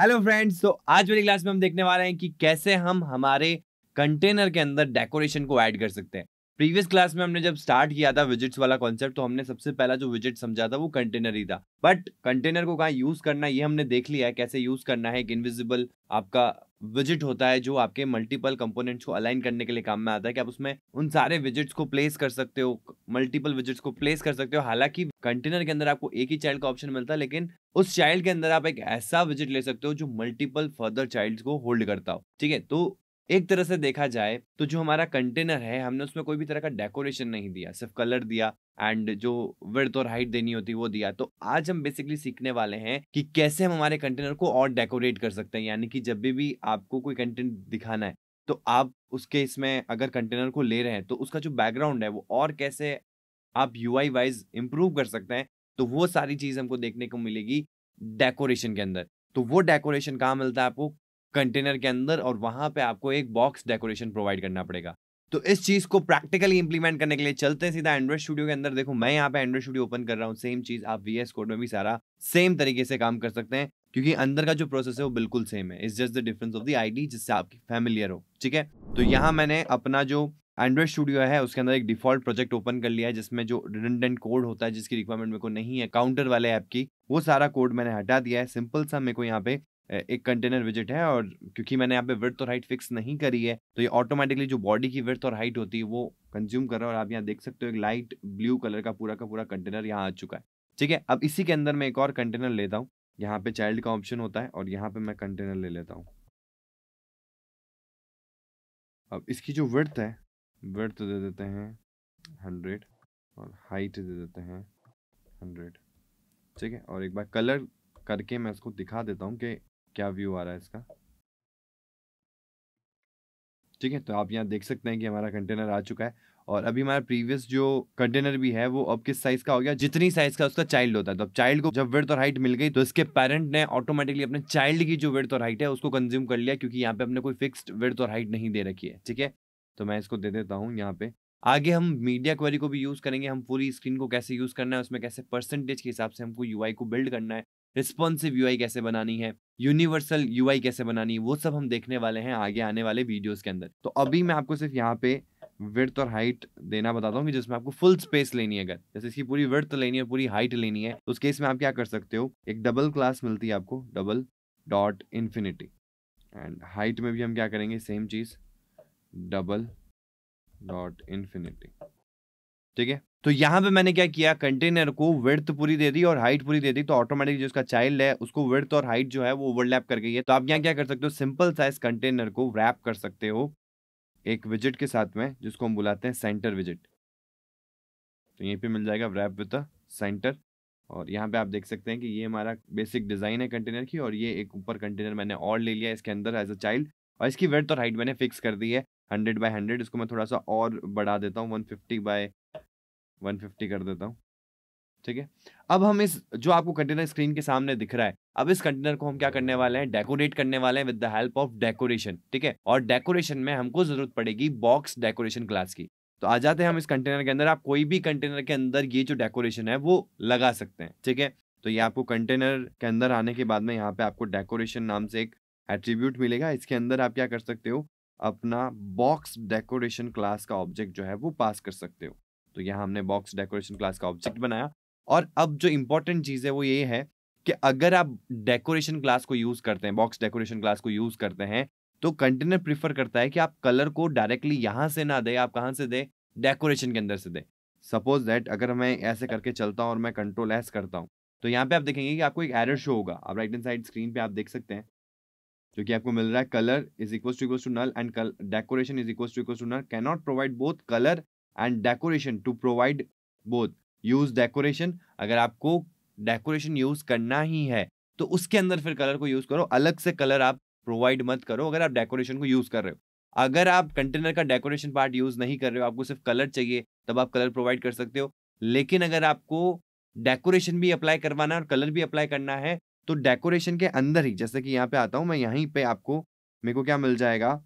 hello friends तो आज वाली क्लास में हम देखने वाले हैं कि कैसे हम हमारे कंटेनर के अंदर डेकोरेशन को ऐड कर सकते हैं प्रीवियस क्लास में हमने जब स्टार्ट किया था विजिट्स वाला कॉन्सेप्ट तो हमने सबसे पहला जो विजिट समझा था वो कंटेनर ही था बट कंटेनर को कहा यूज करना ये हमने देख लिया है कैसे यूज करना है एक इनविजिबल आपका विजिट होता है जो आपके मल्टीपल कंपोनेंट्स को अलाइन करने के लिए काम में आता है कि आप उसमें उन सारे विजिट्स को प्लेस कर सकते हो मल्टीपल विजिट्स को प्लेस कर सकते हो हालांकि कंटेनर के अंदर आपको एक ही चाइल्ड का ऑप्शन मिलता है लेकिन उस चाइल्ड के अंदर आप एक ऐसा विजिट ले सकते हो जो मल्टीपल फर्दर चाइल्ड को होल्ड करता हो ठीक है तो एक तरह से देखा जाए तो जो हमारा कंटेनर है हमने उसमें कोई भी तरह का डेकोरेशन नहीं दिया सिर्फ कलर दिया एंड जो विर्थ और हाइट देनी होती वो दिया तो आज हम बेसिकली सीखने वाले हैं कि कैसे हम हमारे कंटेनर को और डेकोरेट कर सकते हैं यानी कि जब भी, भी आपको कोई कंटेंट दिखाना है तो आप उसके इसमें अगर कंटेनर को ले रहे हैं तो उसका जो बैकग्राउंड है वो और कैसे आप यू वाइज इम्प्रूव कर सकते हैं तो वो सारी चीज़ हमको देखने को मिलेगी डेकोरेशन के अंदर तो वो डेकोरेशन कहाँ मिलता है आपको कंटेनर के अंदर और वहां पे आपको एक बॉक्स डेकोरेशन प्रोवाइड करना पड़ेगा तो इस चीज़ को प्रैक्टिकली इंप्लीमेंट करने के लिए चलते हैं सीधा एंड्रॉइड स्टूडियो के अंदर देखो मैं यहाँ पे एंड्रॉइड स्टूडियो ओपन कर रहा हूँ सेम चीज़ आप वी कोड में भी सारा सेम तरीके से काम कर सकते हैं क्योंकि अंदर का जो प्रोसेस है वो बिल्कुल सेम है is just the difference of the ID जिससे आपकी फैमिलियर हो ठीक है तो यहाँ मैंने अपना जो एंड्रॉइड स्टूडियो है उसके अंदर एक डिफॉल्ट प्रोजेक्ट ओपन कर लिया है जिसमें जो रिडेंडेंट कोड होता है जिसकी रिक्वायरमेंट मेरे को नहीं है काउंटर वाले ऐप की वो सारा कोड मैंने हटा दिया है सिंपल सा मेरे को यहाँ पे एक कंटेनर विजिट है और क्योंकि मैंने यहाँ पे विर्थ और हाइट फिक्स नहीं करी है तो ये ऑटोमेटिकली जो बॉडी की विर्थ और हाइट होती है वो कंज्यूम कर रहा है और आप यहाँ देख सकते हो एक लाइट ब्लू कलर का पूरा का पूरा कंटेनर यहाँ आ चुका है ठीक है अब इसी के अंदर मैं एक और कंटेनर लेता हूँ यहाँ पे चाइल्ड का ऑप्शन होता है और यहाँ पे मैं कंटेनर ले लेता हूँ अब इसकी जो वर्थ है वर्थ दे देते हैं हंड्रेड और हाइट दे देते हैं हंड्रेड ठीक है और एक बार कलर करके मैं इसको दिखा देता हूँ कि क्या व्यू आ रहा है इसका ठीक है तो आप यहाँ देख सकते हैं कि हमारा कंटेनर आ चुका है और अभी हमारा प्रीवियस जो कंटेनर भी है वो अब किस साइज का हो गया जितनी साइज का उसका चाइल्ड होता है तो अब चाइल्ड को जब वेड और हाइट मिल गई तो इसके पेरेंट ने ऑटोमेटिकली अपने चाइल्ड की जो वेड और हाइट है उसको कंज्यूम कर लिया क्योंकि यहाँ पे अपने कोई फिक्स वेड और हाइट नहीं दे रखी है ठीक है तो मैं इसको दे देता हूँ यहाँ पे आगे हम मीडिया क्वेरी को भी यूज़ करेंगे हम पूरी स्क्रीन को कैसे यूज़ करना है उसमें कैसे परसेंटेज के हिसाब से हमको यूआई को बिल्ड करना है रिस्पॉन्सिव यू कैसे बनानी है यूनिवर्सल यू कैसे बनानी है वो सब हम देखने वाले हैं आगे आने वाले वीडियोज़ के अंदर तो अभी मैं आपको सिर्फ यहाँ पे विर्थ और हाइट देना बताता हूँ कि जिसमें आपको फुल स्पेस लेनी है अगर जैसे इसकी पूरी विर्थ लेनी है पूरी हाइट लेनी है तो उस केस में आप क्या कर सकते हो एक डबल क्लास मिलती है आपको double dot infinity and height में भी हम क्या करेंगे सेम चीज़ डबल डॉट इन्फिनिटी ठीक है तो यहाँ पे मैंने क्या किया कंटेनर को विर्थ पूरी दे दी और हाइट पूरी दे दी तो ऑटोमेटिक जो इसका चाइल्ड है उसको वर्थ और हाइट जो है वो ओवरलैप कर गई है तो आप यहाँ क्या कर सकते हो सिंपल साइज कंटेनर को रैप कर सकते हो एक विजिट के साथ में जिसको हम बुलाते हैं सेंटर विजिट तो यहीं पे मिल जाएगा रैप विद सेंटर और यहाँ पे आप देख सकते हैं कि ये हमारा बेसिक डिज़ाइन है कंटेनर की और ये एक ऊपर कंटेनर मैंने और ले लिया इसके अंदर एज अ चाइल्ड और इसकी वर्थ और हाइट मैंने फिक्स कर दी है हंड्रेड बाय हंड्रेड इसको मैं थोड़ा सा और बढ़ा देता हूँ one fifty by one fifty कर देता हूँ ठीक है अब हम इस जो आपको कंटेनर स्क्रीन के सामने दिख रहा है अब इस कंटेनर को हम क्या करने वाले हैं डेकोरेट करने वाले हैं with the help of decoration ठीक है और डेकोरेशन में हमको जरूरत पड़ेगी बॉक्स डेकोरेशन क्लास की तो आ जाते हैं हम इस कंटेनर के अंदर आप कोई भी कंटेनर के अंदर ये जो डेकोरेशन है वो लगा सकते हैं ठीक है तो ये आपको कंटेनर के अंदर आने के बाद में यहाँ पे आपको डेकोरेशन नाम से एक एट्रीब्यूट मिलेगा इसके अंदर आप क्या कर सकते हो अपना बॉक्स डेकोरेशन क्लास का ऑब्जेक्ट जो है वो पास कर सकते हो तो यहाँ हमने बॉक्स डेकोरेशन क्लास का ऑब्जेक्ट बनाया और अब जो इम्पोर्टेंट चीज़ है वो ये है कि अगर आप डेकोरेशन क्लास को यूज़ करते हैं बॉक्स डेकोरेशन क्लास को यूज़ करते हैं तो कंटेनर प्रीफर करता है कि आप कलर को डायरेक्टली यहाँ से ना दें आप कहाँ से दें डेकोरेशन के अंदर से दें सपोज दैट अगर मैं ऐसे करके चलता हूँ और मैं कंट्रोल एस करता हूँ तो यहाँ पे आप देखेंगे कि आपको एक एरर शो होगा आप राइट एंड साइड स्क्रीन पे आप देख सकते हैं जो कि आपको मिल रहा है colour is equal to equal to null and decoration is equal to equal to null can not provide both colour and decoration to provide both use decoration अगर आपको डेकोरेशन यूज़ करना ही है तो उसके अंदर फिर कलर को यूज़ करो अलग से कलर आप प्रोवाइड मत करो अगर आप डेकोरेशन को यूज़ कर रहे हो अगर आप कंटेनर का डेकोरेशन पार्ट यूज़ नहीं कर रहे हो आपको सिर्फ कलर चाहिए तब आप कलर प्रोवाइड कर सकते हो लेकिन अगर आपको डेकोरेशन भी अप्लाई करवाना है और कलर भी अप्लाई करना है तो डेकोरेशन के अंदर ही जैसे कि यहाँ पे आता हूँ मैं यहीं पे आपको मेरे को क्या मिल जाएगा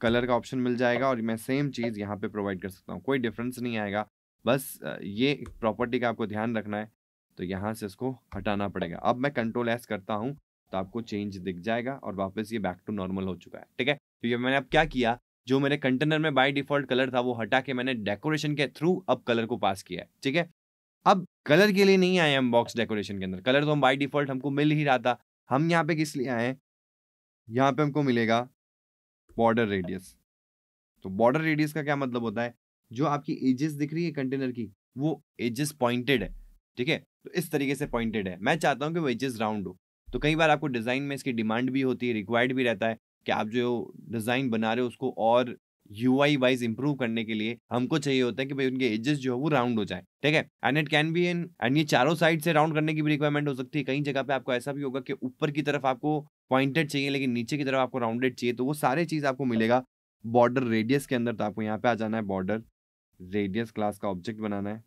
कलर का ऑप्शन मिल जाएगा और मैं सेम चीज़ यहाँ पे प्रोवाइड कर सकता हूँ कोई डिफरेंस नहीं आएगा बस ये प्रॉपर्टी का आपको ध्यान रखना है तो यहाँ से इसको हटाना पड़ेगा अब मैं कंट्रोल एस करता हूँ तो आपको चेंज दिख जाएगा और वापस ये बैक टू नॉर्मल हो चुका है ठीक है तो ये मैंने अब क्या किया जो मेरे कंटेनर में बाई डिफॉल्ट कलर था वो हटा के मैंने डेकोरेशन के थ्रू अब कलर को पास किया है ठीक है अब कलर के लिए नहीं आए हम बॉक्स डेकोरेशन के अंदर कलर तो हम बाई डिफॉल्ट हमको मिल ही रहा था हम यहाँ पे किस लिए आए यहाँ पे हमको मिलेगा बॉर्डर रेडियस तो बॉर्डर रेडियस का क्या मतलब होता है जो आपकी एजेस दिख रही है कंटेनर की वो एजेस पॉइंटेड है ठीक है तो इस तरीके से पॉइंटेड है मैं चाहता हूँ कि वो एजेस राउंड हो तो कई बार आपको डिज़ाइन में इसकी डिमांड भी होती है रिक्वायर्ड भी रहता है कि आप जो डिज़ाइन बना रहे हो उसको और यू आई वाइज इंप्रूव करने के लिए हमको चाहिए होता है कि भाई उनके एजेस जो है वो राउंड हो जाए ठीक है and it can be in and ये चारों साइड से राउंड करने की भी रिक्वायरमेंट हो सकती है कई जगह पे आपको ऐसा भी होगा कि ऊपर की तरफ आपको पॉइंटेड चाहिए लेकिन नीचे की तरफ आपको राउंडेड चाहिए तो वो सारे चीज आपको मिलेगा बॉर्डर रेडियस के अंदर तो आपको यहाँ पे आ जाना है बॉर्डर रेडियस क्लास का ऑब्जेक्ट बनाना है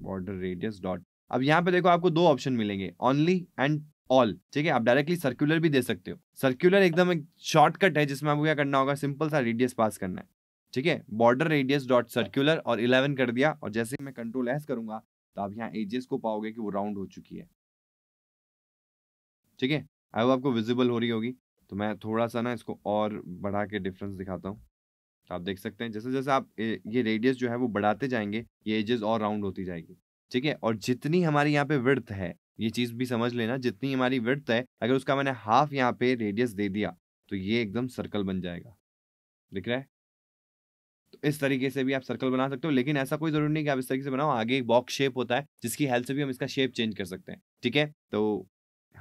बॉर्डर रेडियस डॉट अब यहाँ पे देखो आपको दो ऑप्शन मिलेंगे ओनली एंड ऑल ठीक है आप डायरेक्टली सर्कुलर भी दे सकते हो सर्कुलर एकदम एक शॉर्टकट है जिसमें आपको क्या करना होगा सिंपल सा रेडियस पास करना है ठीक है बॉर्डर रेडियस डॉट सर्कुलर और इलेवन कर दिया और जैसे ही मैं कंट्रोल एस करूंगा तो आप यहाँ एजेस को पाओगे कि वो राउंड हो चुकी है ठीक है अब आपको विजिबल हो रही होगी तो मैं थोड़ा सा ना इसको और बढ़ा के डिफरेंस दिखाता हूँ तो आप देख सकते हैं जैसे जैसे आप ये रेडियस जो है वो बढ़ाते जाएंगे ये एजेस और राउंड होती जाएगी ठीक है और जितनी हमारी यहाँ पे विर्थ है ये चीज़ भी समझ लेना जितनी हमारी विड्थ है अगर उसका मैंने हाफ यहाँ पे रेडियस दे दिया तो ये एकदम सर्कल बन जाएगा दिख रहा है तो इस तरीके से भी आप सर्कल बना सकते हो लेकिन ऐसा कोई जरूरी नहीं कि आप इस तरीके से बनाओ आगे एक बॉक्स शेप होता है जिसकी हेल्प से भी हम इसका शेप चेंज कर सकते हैं ठीक है तो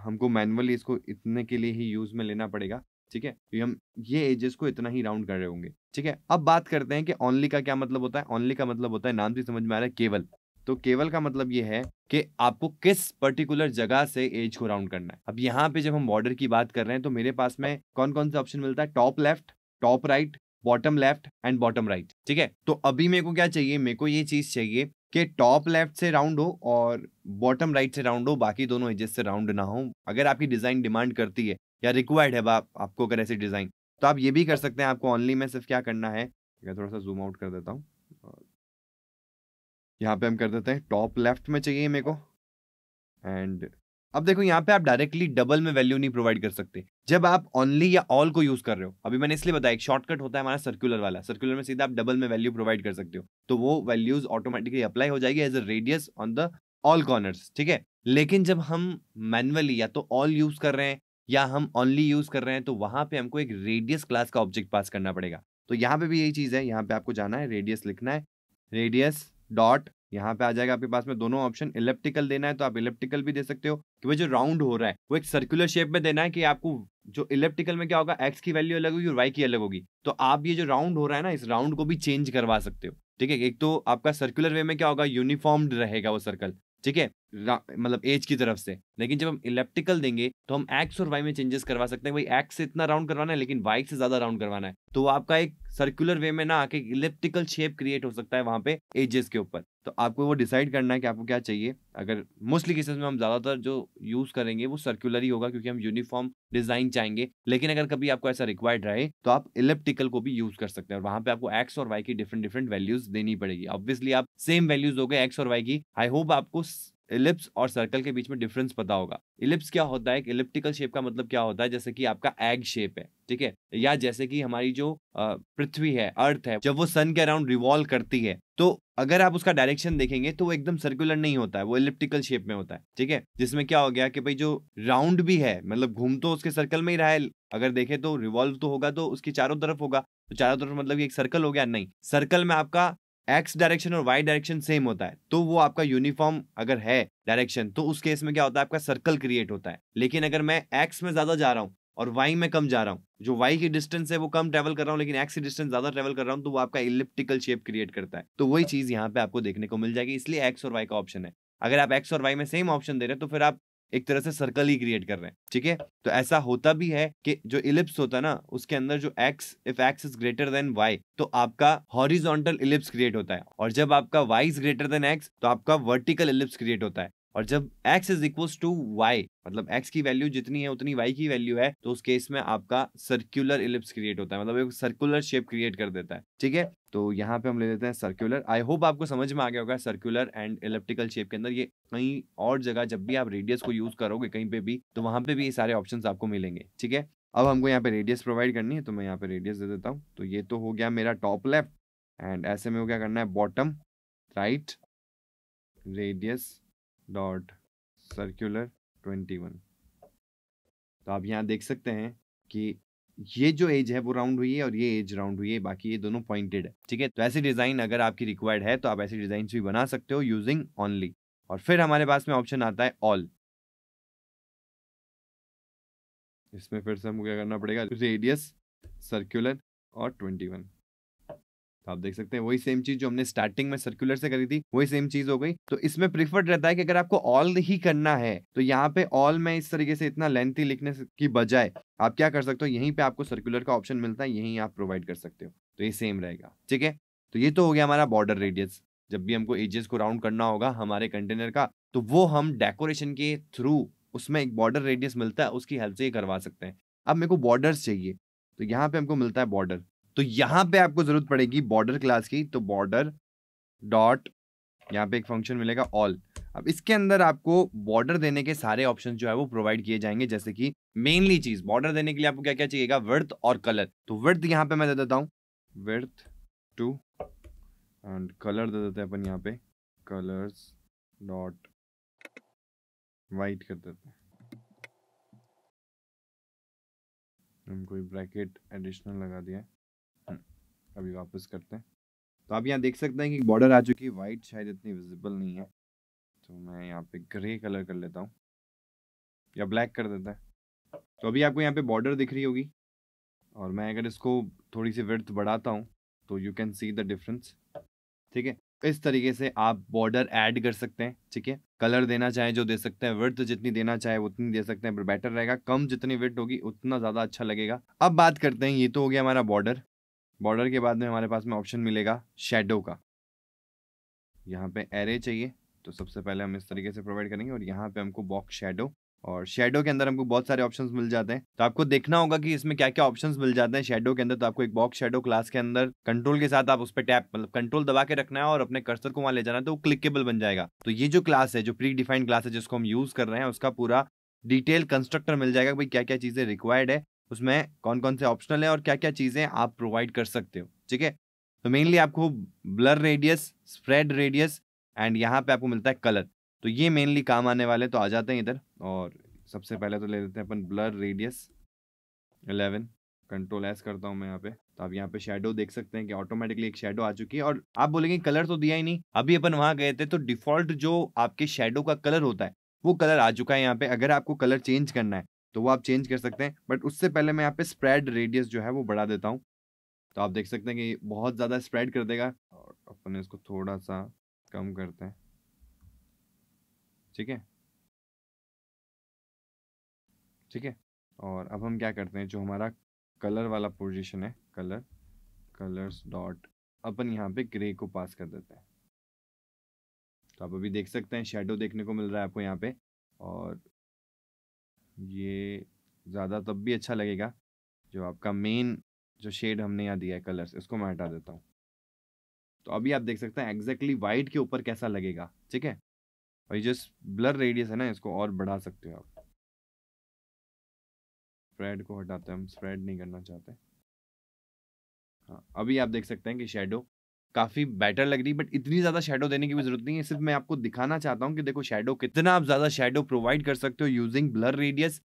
हमको मैनुअली इसको इतने के लिए ही यूज़ में लेना पड़ेगा ठीक है तो हम ये एजेस को इतना ही राउंड कर रहे होंगे ठीक है अब बात करते हैं कि ओनली का क्या मतलब होता है ओनली का मतलब होता है नाम भी समझ में आ रहा है केवल तो केवल का मतलब ये है कि आपको किस पर्टिकुलर जगह से एज को राउंड करना है अब यहाँ पे जब हम बॉर्डर की बात कर रहे हैं तो मेरे पास में कौन कौन सा ऑप्शन मिलता है top left top right bottom left and bottom right ठीक है तो अभी मेरे को क्या चाहिए मेरे को ये चीज चाहिए कि टॉप लेफ्ट से राउंड हो और बॉटम राइट से राउंड हो बाकी दोनों एजेस से राउंड ना हो अगर आपकी डिजाइन डिमांड करती है या रिक्वायर्ड है बाप आपको अगर ऐसी डिजाइन तो आप ये भी कर सकते हैं आपको ऑनली में सिर्फ क्या करना है मैं थोड़ा सा जूम आउट कर देता हूँ यहाँ पे हम कर देते हैं टॉप लेफ्ट में चाहिए मेरे को एंड अब देखो यहाँ पे आप डायरेक्टली डबल में वैल्यू नहीं प्रोवाइड कर सकते जब आप ओनली या ऑल को यूज कर रहे हो अभी मैंने इसलिए बताया एक शॉर्टकट होता है हमारा सर्कुलर वाला सर्कुलर में सीधा आप डबल में वैल्यू प्रोवाइड कर सकते हो तो वो वैल्यूज ऑटोमेटिकली अप्लाई हो जाएगी as a radius on the all corners ठीक है लेकिन जब हम मैनुअली या तो ऑल यूज कर रहे हैं या हम ओनली यूज कर रहे हैं तो वहां पे हमको एक रेडियस क्लास का ऑब्जेक्ट पास करना पड़ेगा तो यहाँ पे भी यही चीज है यहाँ पे आपको जाना है रेडियस लिखना है रेडियस डॉट यहाँ पे आ जाएगा आपके पास में दोनों ऑप्शन इलेप्टिकल देना है तो आप इलेप्टिकल भी दे सकते हो कि वो जो राउंड हो रहा है वो एक सर्कुलर शेप में देना है कि आपको जो इलेप्टिकल में क्या होगा एक्स की वैल्यू अलग होगी और वाई की अलग होगी तो आप ये जो राउंड हो रहा है ना इस राउंड को भी चेंज करवा सकते हो ठीक है एक तो आपका सर्कुलर वे में क्या होगा यूनिफॉर्म्ड रहेगा वो सर्कल ठीक है मतलब एज की तरफ से लेकिन जब हम इलेप्टिकल देंगे तो हम एक्स और वाई में चेंजेस करवा सकते हैं भाई एक्स से इतना राउंड करवाना है लेकिन वाई से ज्यादा राउंड करवाना है तो आपका एक सर्कुलर वे में ना आके इलेप्टिकल शेप क्रिएट हो सकता है वहां पे एजेस के ऊपर तो आपको वो डिसाइड करना है कि आपको क्या चाहिए अगर मोस्टली केसेस में हम ज़्यादातर जो यूज़ करेंगे वो सर्कुलर ही होगा क्योंकि हम यूनिफॉर्म डिज़ाइन चाहेंगे लेकिन अगर कभी आपको ऐसा रिक्वायर्ड रहे तो आप इलेप्टिकल को भी यूज़ कर सकते हैं और वहां पे आपको एक्स और वाई की डिफरेंट डिफरेंट वैल्यूज देनी पड़ेगी ऑब्वियसली आप सेम वैल्यूज हो गए एक्स और वाई की आई होप आपको इलिप्स और सर्कल के बीच में डिफरेंस पता होगा इलिप्स क्या होता है एक इलिप्टिकल शेप का मतलब क्या होता है जैसे कि आपका एग शेप है ठीक है या जैसे कि हमारी जो पृथ्वी है अर्थ है जब वो सन के अराउंड रिवॉल्व करती है तो अगर आप उसका डायरेक्शन देखेंगे तो वो एकदम सर्कुलर नहीं होता है वो इलिप्टिकल शेप में होता है ठीक है जिसमें क्या हो गया कि भाई जो राउंड भी है मतलब घूम तो उसके सर्कल में ही रहा है अगर देखें तो रिवॉल्व तो होगा तो उसकी चारों तरफ होगा तो चारों तरफ मतलब एक सर्कल हो गया नहीं सर्कल में आपका एक्स डायरेक्शन और वाई डायरेक्शन सेम होता है तो वो आपका यूनिफॉर्म अगर है डायरेक्शन तो उस केस में क्या होता है आपका सर्कल क्रिएट होता है लेकिन अगर मैं एक्स में ज्यादा जा रहा हूँ और वाई में कम जा रहा हूँ जो वाई की डिस्टेंस है वो कम ट्रेवल कर रहा हूँ लेकिन एक्स की डिस्टेंस ज्यादा ट्रेवल कर रहा हूँ तो वो आपका इलिप्टिकल शेप क्रिएट करता है तो वही चीज यहाँ पे आपको देखने को मिल जाएगी इसलिए एक्स और वाई का ऑप्शन है अगर आप एक्स और वाई में सेम ऑप्शन दे रहे हैं तो फिर आप एक तरह से सर्कल ही क्रिएट कर रहे हैं ठीक है तो ऐसा होता भी है कि जो इलिप्स होता ना उसके अंदर जो X if X is greater than Y तो आपका हॉरिजॉन्टल इलिप्स क्रिएट होता है और जब आपका Y is greater than X तो आपका वर्टिकल इलिप्स क्रिएट होता है और जब x is equal to Y मतलब x की वैल्यू जितनी है उतनी y की वैल्यू है तो उस केस में आपका सर्क्यूलर इलिप्स क्रिएट होता है मतलब एक सर्कुलर शेप क्रिएट कर देता है ठीक है तो यहाँ पे हम ले लेते हैं सर्क्यूलर आई होप आपको समझ में आ गया होगा सर्क्यूलर एंड इलेप्टिकल शेप के अंदर ये कहीं और जगह जब भी आप रेडियस को यूज करोगे कहीं पे भी तो वहां पे भी ये सारे ऑप्शन आपको मिलेंगे ठीक है अब हमको यहाँ पे रेडियस प्रोवाइड करनी है तो मैं यहाँ पे रेडियस दे देता हूँ तो ये तो हो गया मेरा टॉप लेफ्ट एंड ऐसे में वो क्या करना है bottom right radius dot circular twenty one तो आप यहाँ देख सकते हैं कि ये जो एज है वो राउंड हुई है और ये एज राउंड हुई है बाकी ये दोनों पॉइंटेड है ठीक है तो ऐसी डिज़ाइन अगर आपकी रिक्वायर्ड है तो आप ऐसी डिज़ाइन भी बना सकते हो यूजिंग ऑनली और फिर हमारे पास में ऑप्शन आता है ऑल इसमें फिर से हमको क्या करना पड़ेगा रेडियस सर्कुलर और ट्वेंटी वन तो आप देख सकते हैं वही सेम चीज जो हमने स्टार्टिंग में सर्कुलर से करी थी वही सेम चीज हो गई तो इसमें प्रिफर्ड रहता है कि अगर आपको ऑल ही करना है तो यहाँ पे ऑल में इस तरीके से इतना लेंथी लिखने की बजाय आप क्या कर सकते हो यहीं पे आपको सर्कुलर का ऑप्शन मिलता है यहीं आप प्रोवाइड कर सकते हो तो ये सेम रहेगा ठीक है तो ये तो हो गया हमारा बॉर्डर रेडियस जब भी हमको एजेस को राउंड करना होगा हमारे कंटेनर का तो वो हम डेकोरेशन के थ्रू उसमें एक बॉर्डर रेडियस मिलता है उसकी हेल्प से ये करवा सकते हैं अब मेरे को बॉर्डर्स चाहिए तो यहाँ पे हमको मिलता है बॉर्डर तो यहां पे आपको जरूरत पड़ेगी बॉर्डर क्लास की तो बॉर्डर डॉट यहाँ पे एक फंक्शन मिलेगा ऑल अब इसके अंदर आपको बॉर्डर देने के सारे ऑप्शन जो है वो प्रोवाइड किए जाएंगे जैसे कि मेनली चीज बॉर्डर देने के लिए आपको क्या क्या चाहिएगा वर्थ और कलर तो वर्थ यहाँ पे मैं दे देता हूँ वर्थ टू एंड कलर दे देते हैं अपन यहाँ पे कलर्स डॉट वाइट कर देते हैं कोई ब्रैकेट एडिशनल लगा दिया अभी वापस करते हैं तो आप यहाँ देख सकते हैं कि बॉर्डर आ चुकी है वाइट शायद इतनी विजिबल नहीं है तो मैं यहाँ पे ग्रे कलर कर लेता हूँ या ब्लैक कर देता है तो अभी आपको यहाँ पे बॉर्डर दिख रही होगी और मैं अगर इसको थोड़ी सी वर्थ बढ़ाता हूँ तो you can see the difference ठीक है इस तरीके से आप बॉर्डर ऐड कर सकते हैं ठीक है कलर देना चाहे जो दे सकते हैं वर्थ जितनी देना चाहे उतनी दे सकते हैं पर बेटर रहेगा कम जितनी वर्थ होगी उतना ज़्यादा अच्छा लगेगा अब बात करते हैं ये तो हो गया हमारा बॉर्डर बॉर्डर के बाद में हमारे पास में ऑप्शन मिलेगा शेडो का यहाँ पे एरे चाहिए तो सबसे पहले हम इस तरीके से प्रोवाइड करेंगे और यहाँ पे हमको बॉक्स शेडो और शेडो के अंदर हमको बहुत सारे ऑप्शंस मिल जाते हैं तो आपको देखना होगा कि इसमें क्या क्या ऑप्शंस मिल जाते हैं शेडो के अंदर तो आपको एक बॉक्स शेडो क्लास के अंदर कंट्रोल के साथ आप उस पर टैप मतलब कंट्रोल दबा के रखना है और अपने कर्सर को वहां ले जाना है तो वो क्लिकेबल बन जाएगा तो ये जो क्लास है जो प्री डिफाइंड क्लास है जिसको हम यूज कर रहे हैं उसका पूरा डिटेल कंस्ट्रक्टर मिल जाएगा भाई क्या क्या चीजें रिक्वायर्ड है उसमें कौन कौन से ऑप्शनल है और क्या क्या चीज़ें आप प्रोवाइड कर सकते हो ठीक है तो मेनली आपको blur radius spread radius and यहाँ पे आपको मिलता है कलर तो ये मेनली काम आने वाले तो आ जाते हैं इधर और सबसे पहले तो ले लेते हैं अपन blur radius eleven control S करता हूँ मैं यहाँ पे तो आप यहाँ पे शेडो देख सकते हैं कि ऑटोमेटिकली एक शेडो आ चुकी है और आप बोलेंगे कलर तो दिया ही नहीं अभी अपन वहाँ गए थे तो डिफॉल्ट जो आपके शेडो का कलर होता है वो कलर आ चुका है यहाँ पे अगर आपको कलर चेंज करना है तो वो आप चेंज कर सकते हैं बट उससे पहले मैं यहाँ पे स्प्रेड रेडियस जो है वो बढ़ा देता हूँ तो आप देख सकते हैं कि बहुत ज़्यादा स्प्रेड कर देगा और अपन इसको थोड़ा सा कम करते हैं ठीक है ठीक है और अब हम क्या करते हैं जो हमारा कलर वाला पोजिशन है कलर कलर्स डॉट अपन यहाँ पे ग्रे को पास कर देते हैं तो आप अभी देख सकते हैं शेडो देखने को मिल रहा है आपको यहाँ पे और ये ज़्यादा तब भी अच्छा लगेगा जो आपका मेन जो शेड हमने यहाँ दिया है कलर्स इसको मैं हटा देता हूँ तो अभी आप देख सकते हैं एग्जैक्टली वाइट के ऊपर कैसा लगेगा ठीक है और ये जो ब्लर रेडियस है ना इसको और बढ़ा सकते हो आप स्प्रेड को हटाते हैं हम स्प्रेड नहीं करना चाहते हाँ अभी आप देख सकते हैं कि शेडो काफ़ी बेटर लग रही बट इतनी ज़्यादा शेडो देने की भी जरूरत नहीं है सिर्फ मैं आपको दिखाना चाहता हूँ कि देखो शेडो कितना आप ज़्यादा शेडो प्रोवाइड कर सकते हो using blur radius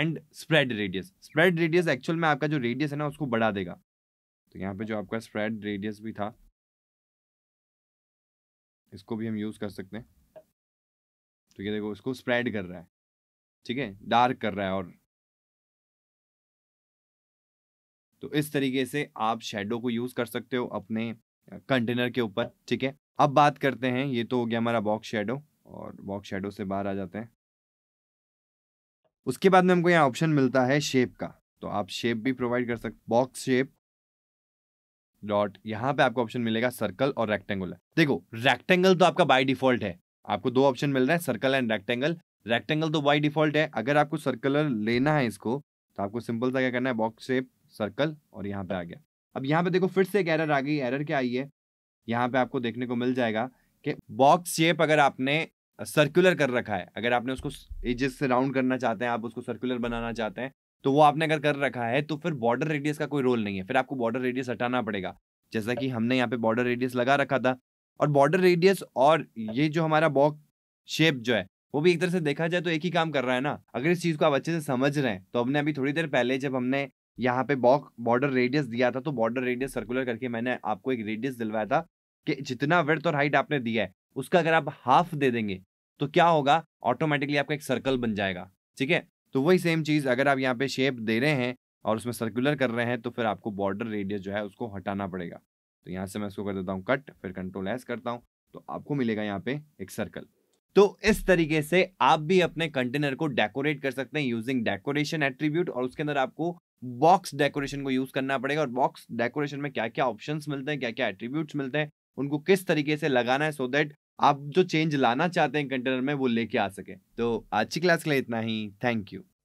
and spread radius spread radius actual में आपका जो रेडियस है ना उसको बढ़ा देगा तो यहाँ पे जो आपका स्प्रेड रेडियस भी था इसको भी हम यूज़ कर सकते हैं तो ये देखो इसको स्प्रेड कर रहा है ठीक है डार्क कर रहा है और तो इस तरीके से आप शेडो को यूज़ कर सकते हो अपने कंटेनर के ऊपर ठीक है अब बात करते हैं ये तो हो गया हमारा बॉक्स शेडो और बॉक्स शेडो से बाहर आ जाते हैं उसके बाद में हमको यहाँ ऑप्शन मिलता है शेप का तो आप शेप भी प्रोवाइड कर सकते बॉक्स शेप डॉट यहाँ पे आपको ऑप्शन मिलेगा सर्कल और रेक्टेंगुलर देखो रेक्टेंगल तो आपका बाय डिफॉल्ट है आपको दो ऑप्शन मिल रहे हैं सर्कल एंड रेक्टेंगल रेक्टेंगल तो बाई डिफॉल्ट है अगर आपको सर्कुलर लेना है इसको तो आपको सिंपल सा क्या करना है बॉक्स शेप सर्कल और यहाँ पे आ गया अब यहाँ पे देखो फिर से एक एरर आ गई एरर क्या आई है यहाँ पे आपको देखने को मिल जाएगा कि बॉक्स शेप अगर आपने सर्कुलर कर रखा है अगर आपने उसको एजेस से राउंड करना चाहते हैं आप उसको सर्कुलर बनाना चाहते हैं तो वो आपने अगर कर रखा है तो फिर बॉर्डर रेडियस का कोई रोल नहीं है फिर आपको बॉर्डर रेडियस हटाना पड़ेगा जैसा कि हमने यहाँ पे बॉर्डर रेडियस लगा रखा था और बॉर्डर रेडियस और ये जो हमारा बॉक्स शेप जो है वो भी एक तरह से देखा जाए तो एक ही काम कर रहा है ना अगर इस चीज़ को आप अच्छे से समझ रहे हैं तो हमने अभी थोड़ी देर पहले जब हमने यहाँ पे बॉर्डर रेडियस दिया था तो बॉर्डर रेडियस सर्कुलर करके मैंने आपको एक रेडियस दिलवाया था कि जितना वर्थ और हाइट आपने दिया है उसका अगर आप हाफ दे देंगे तो क्या होगा ऑटोमेटिकली आपका एक सर्कल बन जाएगा ठीक है तो वही सेम चीज़ अगर आप यहाँ पे शेप दे रहे हैं और उसमें सर्कुलर कर रहे हैं तो फिर आपको बॉर्डर रेडियस जो है उसको हटाना पड़ेगा तो यहाँ से मैं इसको कर देता हूँ कट फिर कंट्रोल एस करता हूँ तो आपको मिलेगा यहाँ पे एक सर्कल तो इस तरीके से आप भी अपने कंटेनर को डेकोरेट कर सकते हैं यूजिंग डेकोरेशन एट्रीब्यूट और उसके अंदर आपको बॉक्स डेकोरेशन को यूज करना पड़ेगा और बॉक्स डेकोरेशन में क्या क्या ऑप्शंस मिलते हैं क्या क्या एट्रीब्यूट्स मिलते हैं उनको किस तरीके से लगाना है सो so दैट आप जो चेंज लाना चाहते हैं कंटेनर में वो लेके आ सके तो आज की क्लास के लिए इतना ही थैंक यू